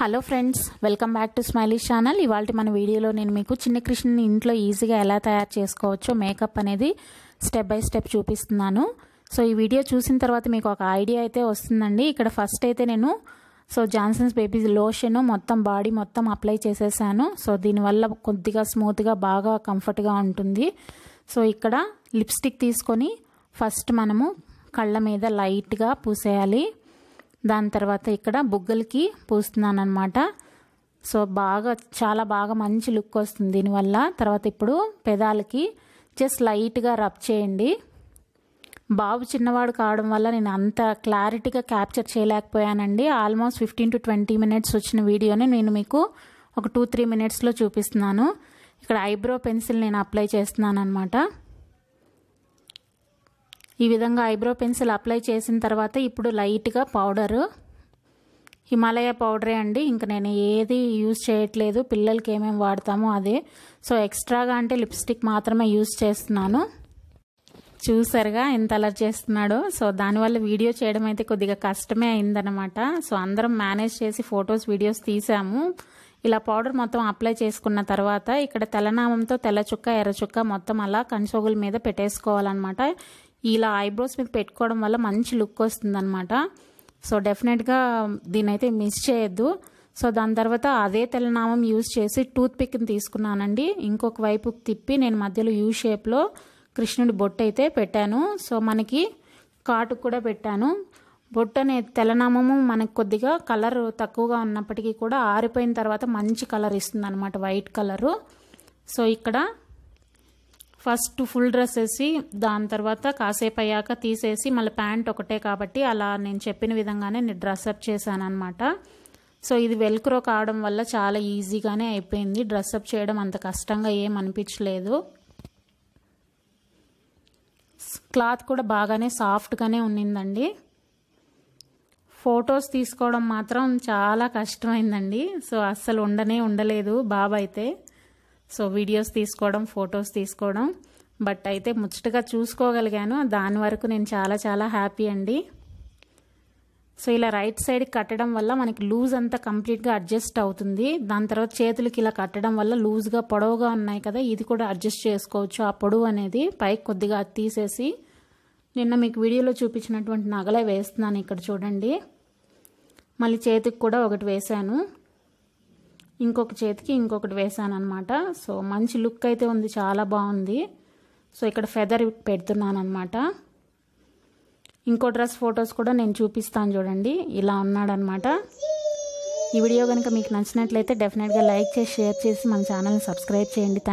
hello friends welcome back to smiley channel ఇవాళ మన వీడియోలో నేను మీకు చిన్న కృష్ణని ఇంట్లో ఈజీగా ఎలా తయారు చేసుకోవచ్చో మేకప్ అనేది స్టెప్ బై స్టెప్ చూపిస్తున్నాను సో ఈ వీడియో చూసిన తర్వాత మీకు ఒక ఐడియా అయితే వస్తుందండి ఇక్కడ ఫస్ట్ అయితే నేను సో జాన్సన్స్ బేబీ లోషన్ మొత్తం బాడీ మొత్తం అప్లై చేసేసాను సో దీనివల్ల కొద్దిగా స్మూత్గా బాగా కంఫర్ట్గా ఉంటుంది సో ఇక్కడ లిప్స్టిక్ తీసుకొని ఫస్ట్ మనము కళ్ళ మీద లైట్గా పూసేయాలి దాని తర్వాత ఇక్కడ బుగ్గలకి పూస్తున్నాను అనమాట సో బాగా చాలా బాగా మంచి లుక్ వస్తుంది దీనివల్ల తర్వాత ఇప్పుడు పెదాలకి జస్ట్ లైట్గా రబ్ చేయండి బాబు చిన్నవాడు కావడం వల్ల నేను అంత క్లారిటీగా క్యాప్చర్ చేయలేకపోయానండి almost fifteen to twenty minutes వచ్చిన వీడియోని నేను మీకు ఒక టూ త్రీ మినిట్స్లో చూపిస్తున్నాను ఇక్కడ ఐబ్రో పెన్సిల్ నేను అప్లై చేస్తున్నాను అనమాట ఈ విధంగా ఐబ్రో పెన్సిల్ అప్లై చేసిన తర్వాత ఇప్పుడు లైట్గా పౌడరు హిమాలయ పౌడరే అండి ఇంకా నేను ఏది యూజ్ చేయట్లేదు పిల్లలకి ఏమేమి వాడతామో అదే సో ఎక్స్ట్రాగా అంటే లిప్స్టిక్ మాత్రమే యూజ్ చేస్తున్నాను చూసారుగా ఎంత అలర్ చేస్తున్నాడో సో దానివల్ల వీడియో చేయడం అయితే కొద్దిగా కష్టమే అయిందనమాట సో అందరం మేనేజ్ చేసి ఫొటోస్ వీడియోస్ తీసాము ఇలా పౌడర్ మొత్తం అప్లై చేసుకున్న తర్వాత ఇక్కడ తెలనామంతో తెల్ల చుక్క ఎర్ర చుక్క మొత్తం అలా కన్సోగుల మీద పెట్టేసుకోవాలన్నమాట ఇలా ఐబ్రోస్ మీద పెట్టుకోవడం వల్ల మంచి లుక్ వస్తుందన్నమాట సో డెఫినెట్గా దీనైతే మిస్ చేయొద్దు సో దాని తర్వాత అదే తెలనామం యూజ్ చేసి టూత్ పిక్ని తీసుకున్నానండి ఇంకొక వైపు తిప్పి నేను మధ్యలో యూ షేప్లో కృష్ణుడి బొట్టు అయితే పెట్టాను సో మనకి కాటు కూడా పెట్టాను బొట్టు అనే తెలనామము మనకు కొద్దిగా కలర్ తక్కువగా ఉన్నప్పటికీ కూడా ఆరిపోయిన తర్వాత మంచి కలర్ ఇస్తుంది అనమాట వైట్ కలరు సో ఇక్కడ ఫస్ట్ ఫుల్ డ్రెస్ వేసి దాని తర్వాత కాసేపు అయ్యాక తీసేసి మళ్ళీ ప్యాంట్ ఒకటే కాబట్టి అలా నేను చెప్పిన విధంగానే నేను డ్రెస్అప్ చేశాను అనమాట సో ఇది వెల్క్రో కావడం వల్ల చాలా ఈజీగానే అయిపోయింది డ్రెస్అప్ చేయడం అంత కష్టంగా ఏం అనిపించలేదు క్లాత్ కూడా బాగానే సాఫ్ట్గానే ఉన్నిందండి ఫొటోస్ తీసుకోవడం మాత్రం చాలా కష్టమైందండి సో అస్సలు ఉండనే ఉండలేదు బాబైతే అయితే సో వీడియోస్ తీసుకోవడం ఫొటోస్ తీసుకోవడం బట్ అయితే ముచ్చటగా చూసుకోగలిగాను దాని వరకు నేను చాలా చాలా హ్యాపీ అండి సో ఇలా రైట్ సైడ్ కట్టడం వల్ల మనకి లూజ్ అంతా కంప్లీట్గా అడ్జస్ట్ అవుతుంది దాని తర్వాత చేతులకి ఇలా కట్టడం వల్ల లూజ్గా పొడవుగా ఉన్నాయి కదా ఇది కూడా అడ్జస్ట్ చేసుకోవచ్చు ఆ పొడవు అనేది పైకి కొద్దిగా తీసేసి నిన్న మీకు వీడియోలో చూపించినటువంటి నగలే వేస్తున్నాను ఇక్కడ చూడండి మళ్ళీ చేతికి కూడా ఒకటి వేశాను ఇంకొక చేతికి ఇంకొకటి వేసానమాట సో మంచి లుక్ అయితే ఉంది చాలా బాగుంది సో ఇక్కడ ఫెదర్ పెడుతున్నాను అనమాట ఇంకో డ్రెస్ ఫొటోస్ కూడా నేను చూపిస్తాను చూడండి ఇలా ఉన్నాడనమాట ఈ వీడియో కనుక మీకు నచ్చినట్లయితే డెఫినెట్గా లైక్ చేసి షేర్ చేసి మన ఛానల్ని సబ్స్క్రైబ్ చేయండి